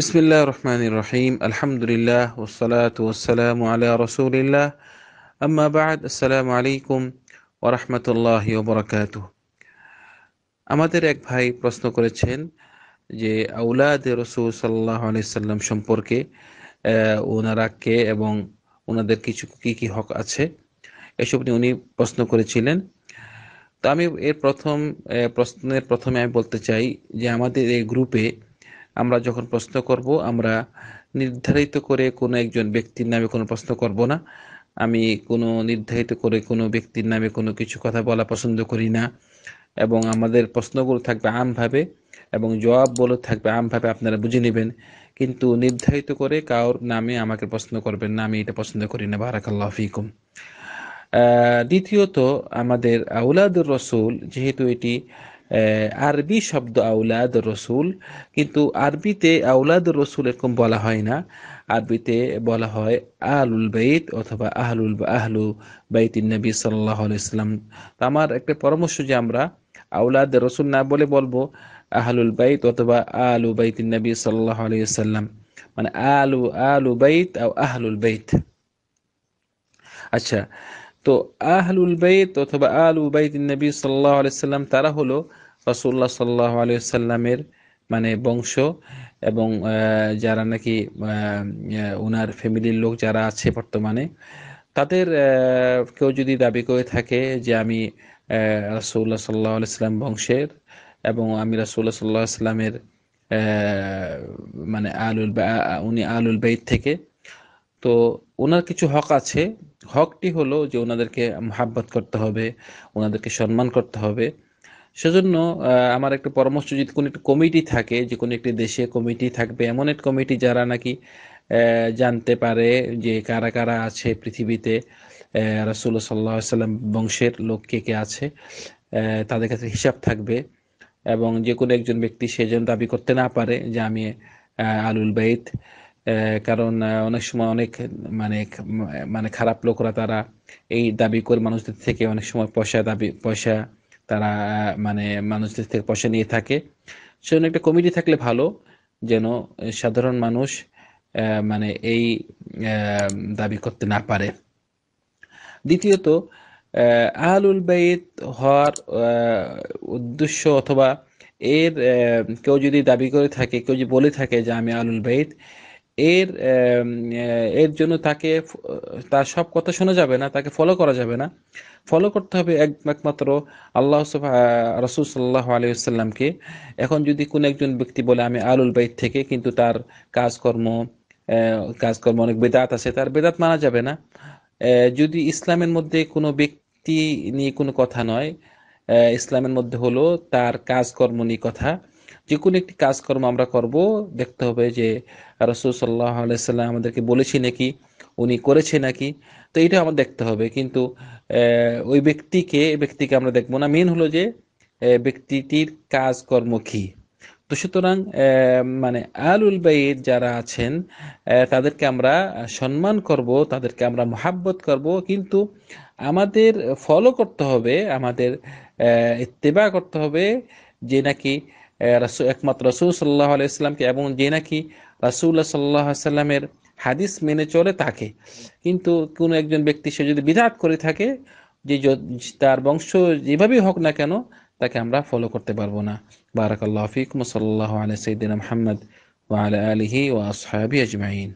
বিসমিল্লাহ রহমান রহিম আলহামদুলিল্লাহ ওসলাত ওসালাম আলা রসুলিল্লাহ আম্মাবাদ আসসালামু আলাইকুম ওরহমতুল্লাহ বরকাত আমাদের এক ভাই প্রশ্ন করেছেন যে আউলাদ রসুল সাল্লাহ সাল্লাম সম্পর্কে ওনারা কে এবং ওনাদের কিছু কি কি হক আছে এসব নিয়ে উনি প্রশ্ন করেছিলেন তো আমি এর প্রথম প্রশ্নের প্রথমে আমি বলতে চাই যে আমাদের এই গ্রুপে আমরা যখন প্রশ্ন করব আমরা নির্ধারিত করে কোনো একজন ব্যক্তির নামে কোনো প্রশ্ন করব না আমি কোনো নির্ধারিত করে কোনো ব্যক্তির নামে কোনো কিছু কথা বলা পছন্দ করি না এবং আমাদের প্রশ্নগুলো থাকবে আমভাবে এবং জবাব বলে থাকবে আমভাবে আপনারা বুঝে নেবেন কিন্তু নির্ধারিত করে কারোর নামে আমাকে প্রশ্ন করবেন না আমি এটা পছন্দ করি না বারাকাল্লাহ ফিকুম দ্বিতীয়ত আমাদের আউলাদুর রসুল যেহেতু এটি আরবি শব্দ আউলাদ রসুল কিন্তু আরবিতে আউলাদ রসুল এরকম বলা হয় না আরবিতে বলা হয় আহলুল বেইত অথবা আহলুল আহলু বাইতিন নবী সাল্লাহ আলাইসাল্লাম তো আমার একটা পরামর্শ যে আমরা আউলাদ রসুল না বলে বলবো আহলুল বাইত অথবা আলু বাইতিন নবী সাল্লাহ আলাইসাল্লাম মানে আলু আলু বাইত আহলুল বাইত আচ্ছা তো আহলুল বাইত অথবা আল উবাইদ নবী সাল্লাহ আলাইসাল্লাম তারা হলো রসুল্লাহ সাল্লাহ আলাইসাল্লামের মানে বংশ এবং যারা নাকি ওনার ফ্যামিলির লোক যারা আছে বর্তমানে তাদের কেউ যদি দাবি করে থাকে যে আমি রসুল্লাহ সাল্লাহ আলাইসাল্লাম বংশের এবং আমি রসুল্লাহ সাল্লাহ আসলামের মানে আলুল উনি আলুল বাইত থেকে তো ওনার কিছু হক আছে হকটি হলো যে ওনাদেরকে মহাব্বত করতে হবে ওনাদেরকে সম্মান করতে হবে সেজন্য আমার একটা পরামর্শ যদি কোনো একটা কমিটি থাকে যে কোনো একটি দেশে কমিটি থাকবে এমন এক কমিটি যারা নাকি জানতে পারে যে কারা কারা আছে পৃথিবীতে রাসুল সাল্লা সাল্লাম বংশের লোক কে কে আছে তাদের কাছে হিসাব থাকবে এবং যে কোনো একজন ব্যক্তি সেজন দাবি করতে না পারে যে আমি আলুল বাইত কারণ অনেক সময় অনেক মানে মানে খারাপ লোকরা তারা এই দাবি করে মানুষদের থেকে অনেক সময় পয়সা দাবি পয়সা তারা মানে মানুষদের থেকে পয়সা নিয়ে থাকে সেজন্য একটা কমিটি থাকলে ভালো যেন সাধারণ মানুষ মানে এই দাবি করতে না পারে দ্বিতীয়ত আহলুল বাইত হওয়ার উদ্দেশ্য অথবা এর কেউ যদি দাবি করে থাকে কেউ যদি বলে থাকে যে আমি আহলুল বাইত এর এর জন্য তাকে তার সব কথা শোনা যাবে না তাকে ফলো করা যাবে না ফলো করতে হবে একমাত্র আল্লাহ রসুল সাল্লাহ আলিয়াল্লামকে এখন যদি কোনো একজন ব্যক্তি বলে আমি আলুল বাইত থেকে কিন্তু তার কাজকর্ম কাজকর্ম অনেক বেদাত আছে তার বেদাত মানা যাবে না যদি ইসলামের মধ্যে কোনো ব্যক্তি নিয়ে কোনো কথা নয় ইসলামের মধ্যে হলো তার কাজকর্ম নিয়ে কথা যে কোনো একটি কাজকর্ম আমরা করব দেখতে হবে যে রসুল সাল্লাহ আলাইসাল্লাম আমাদেরকে বলেছি নাকি উনি করেছে নাকি তো এটা আমার দেখতে হবে কিন্তু ওই ব্যক্তিকে ব্যক্তিকে আমরা দেখবো না মেন হলো যে ব্যক্তিটির কাজকর্ম কি তো সুতরাং মানে আলুল বাইর যারা আছেন তাদেরকে আমরা সম্মান করব তাদেরকে আমরা মহাব্বত করব কিন্তু আমাদের ফলো করতে হবে আমাদের ইত্তেবা করতে হবে যে নাকি একমাত্র রসুল সাল্লাহ আলাইসাল্লামকে এবং যে নাকি রাসুল্লাহ সাল্লাহ সাল্লামের হাদিস মেনে চলে তাকে কিন্তু কোনো একজন ব্যক্তি সে যদি বিধাত করে থাকে যে তার বংশ যেভাবেই হোক না কেন তাকে আমরা ফলো করতে পারবো না বারাকাল্লাহ ফিকুম সাল্লাহ আলাই সঈদিন মাহমদ ওয়া আলা আলিহি ওয়া আসহাবি আজমাইন